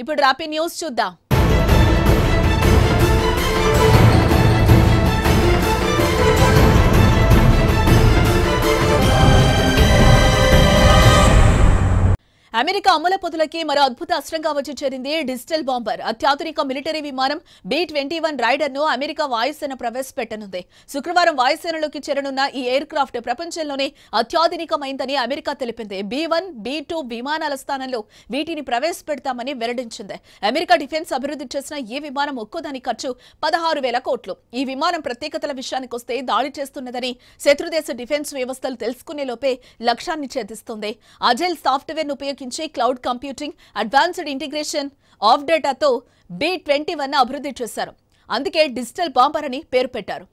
इपड़ रापी न्यूज चूदा అమెరికా అమల పొదులకి మరో అద్భుత అస్త్రంగా వచ్చి చేరింది డిజిటల్ బాంబర్ అత్యాధునిక మిలిటరీ విమానం బీ ట్వంటీ వన్ రైడర్ ను అమెరికా వాయుసేన ప్రవేశపెట్టనుంది శుక్రవారం వాయుసేనలోకి చేరనున్న ఈ ఎయిర్ క్రాఫ్ట్ ప్రపంచంలోనే అత్యాధునికమైందని అమెరికా తెలిపింది బీ వన్ టూ విమానాల స్థానంలో వీటిని ప్రవేశపెడతామని వెల్లడించింది అమెరికా డిఫెన్స్ అభివృద్ధి చేసిన ఈ విమానం ఒక్కోదాని ఖర్చు పదహారు వేల కోట్లు ఈ విమానం ప్రత్యేకతల విషయానికొస్తే దాడి చేస్తున్నదని శత్రుదేశ డిఫెన్స్ వ్యవస్థలు తెలుసుకునే లోపే లక్ష్యాన్ని ఛేదిస్తుంది అజైల్ సాఫ్ట్వేర్ ఉపయోగించి ఉపయోగించి cloud computing advanced integration of డేటాతో బీ ట్వంటీ వన్ అభివృద్ధి చేశారు అందుకే డిజిటల్ బాంబర్ అని పేరు పెట్టారు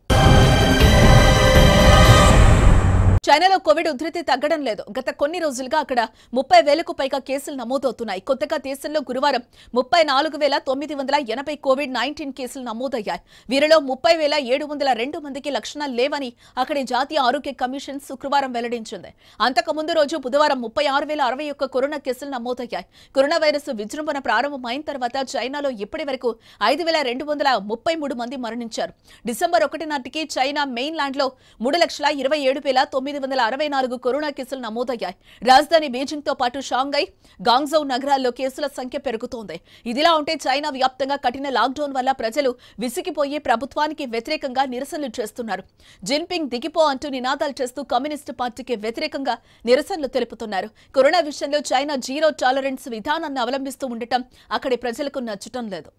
చైనాలో కోవిడ్ ఉధృతి తగ్గడం లేదు గత కొన్ని రోజులుగా అక్కడ ముప్పై వేలకు పైగా కేసులు నమోదవుతున్నాయి కొత్తగా దేశంలో గురువారం ముప్పై నాలుగు వేల తొమ్మిది వందల ఎనభై కోవిడ్ నైన్టీన్ కేసులు నమోదయ్యాయి వీరిలో ముప్పై వేల ఏడు వందల రెండు మందికి లక్షణాలు లేవని అక్కడి జాతీయ ఆరోగ్య కమిషన్ శుక్రవారం వెల్లడించింది అంతకుముందు రోజు బుధవారం ముప్పై ఆరు వేల అరవై ఒక్క కరోనా కేసులు నమోదయ్యాయి కరోనా వైరస్ విజృంభణ ప్రారంభమైన తర్వాత చైనాలో ఇప్పటి వరకు ఐదు వేల రెండు వందల ముప్పై మూడు మంది మరణించారు డిసెంబర్ ఒకటి నాటికి చైనా మెయిన్ లో మూడు లక్షల ఇరవై ఏడు వేల తొమ్మిది వందల అరవై నాలుగు కరోనా కేసులు నమోదయ్యాయి రాజధాని తో పాటు షాంఘై గాంగ్జౌ నగరాల్లో కేసుల సంఖ్య పెరుగుతోంది ఇదిలా ఉంటే చైనా వ్యాప్తంగా కఠిన లాక్డౌన్ వల్ల ప్రజలు విసిగిపోయి ప్రభుత్వానికి వ్యతిరేకంగా నిరసనలు చేస్తున్నారు జిన్పింగ్ దిగిపో అంటూ నినాదాలు చేస్తూ కమ్యూనిస్టు పార్టీకి వ్యతిరేకంగా నిరసనలు తెలుపుతున్నారు కరోనా విషయంలో చైనా జీరో టాలరెన్స్ విధానాన్ని అవలంబిస్తూ ఉండటం అక్కడి ప్రజలకు నచ్చటం లేదు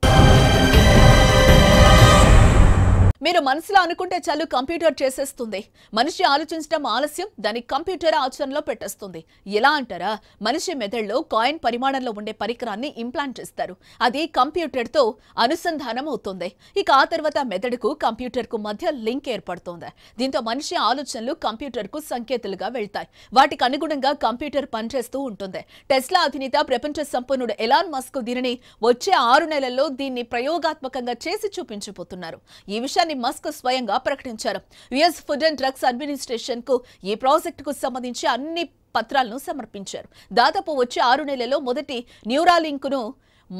మీరు మనసులో అనుకుంటే చాలు కంప్యూటర్ చేసేస్తుంది మనిషి ఆలోచించడం ఆలస్యం దాని కంప్యూటర్ ఆచరణలో పెట్టేస్తుంది ఎలా అంటారా మనిషి మెదడులో కాయిన్ పరిమాణంలో ఉండే పరికరాన్ని ఇంప్లాంట్ చేస్తారు అది కంప్యూటర్తో అనుసంధానం అవుతుంది ఇక ఆ తర్వాత మెదడుకు కంప్యూటర్కు మధ్య లింక్ ఏర్పడుతుంది దీంతో మనిషి ఆలోచనలు కంప్యూటర్కు సంకేతులుగా వెళ్తాయి వాటికి అనుగుణంగా కంప్యూటర్ పనిచేస్తూ ఉంటుంది టెస్లా అధినేత ప్రపంచ సంపన్నుడు ఎలాన్ మస్క్ దీనిని వచ్చే ఆరు నెలల్లో దీన్ని ప్రయోగాత్మకంగా చేసి చూపించబోతున్నారు ఈ విషయాన్ని విషయాన్ని మస్క్ స్వయంగా ప్రకటించారు US food and drugs administration కు ఈ ప్రాజెక్టుకు సంబంధించి అన్ని పత్రాలను సమర్పించారు దాదాపు వచ్చే ఆరు నెలల్లో మొదటి న్యూరాలింక్ను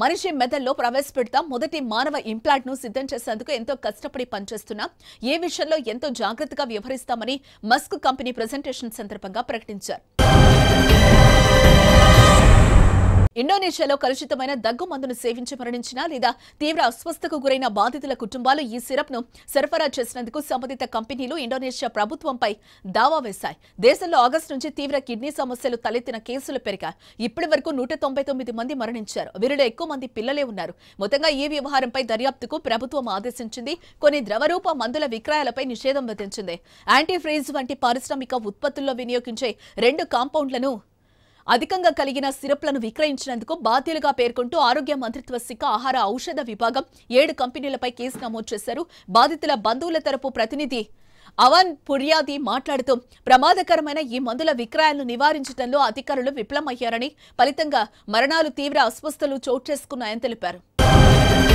మనిషి మెదడులో ప్రవేశపెడతాం మొదటి మానవ ఇంప్లాంట్ను సిద్ధం చేసేందుకు ఎంతో కష్టపడి పనిచేస్తున్నాం ఏ విషయంలో ఎంతో జాగ్రత్తగా వ్యవహరిస్తామని మస్క్ కంపెనీ ప్రజెంటేషన్ సందర్భంగా ప్రకటించారు ఇండోనేషియాలో కలుషితమైన దగ్గు మందును సేవించి మరణించిన లేదా తీవ్ర అస్వస్థకు గురైన బాధితుల కుటుంబాలు ఈ సిరప్ను సరఫరా చేసినందుకు సంబంధిత కంపెనీలు ఇండోనేషియా ప్రభుత్వంపై దావా వేశాయి దేశంలో ఆగస్టు నుంచి తీవ్ర కిడ్నీ సమస్యలు తలెత్తిన కేసులు పెరిగాయి ఇప్పటి వరకు మంది మరణించారు వీరిలో ఎక్కువ మంది పిల్లలే ఉన్నారు మొత్తంగా ఈ వ్యవహారంపై దర్యాప్తుకు ప్రభుత్వం ఆదేశించింది కొన్ని ద్రవరూప మందుల విక్రయాలపై నిషేధం విధించింది యాంటీ ఫ్రీజ్ వంటి పారిశ్రామిక ఉత్పత్తుల్లో వినియోగించే రెండు కాంపౌండ్లను అధికంగా కలిగిన సిరప్లను విక్రయించినందుకు బాధ్యులుగా పేర్కొంటూ ఆరోగ్య మంత్రిత్వ శాఖ ఆహార ఔషధ విభాగం ఏడు కంపెనీలపై కేసు నమోదు చేశారు బాధితుల బంధువుల తరపు ప్రతినిధి అవన్ పుర్యాది మాట్లాడుతూ ప్రమాదకరమైన ఈ మందుల విక్రయాలను నివారించడంలో అధికారులు విఫలమయ్యారని ఫలితంగా మరణాలు తీవ్ర అస్వస్థలు చోటు చేసుకున్నాయని తెలిపారు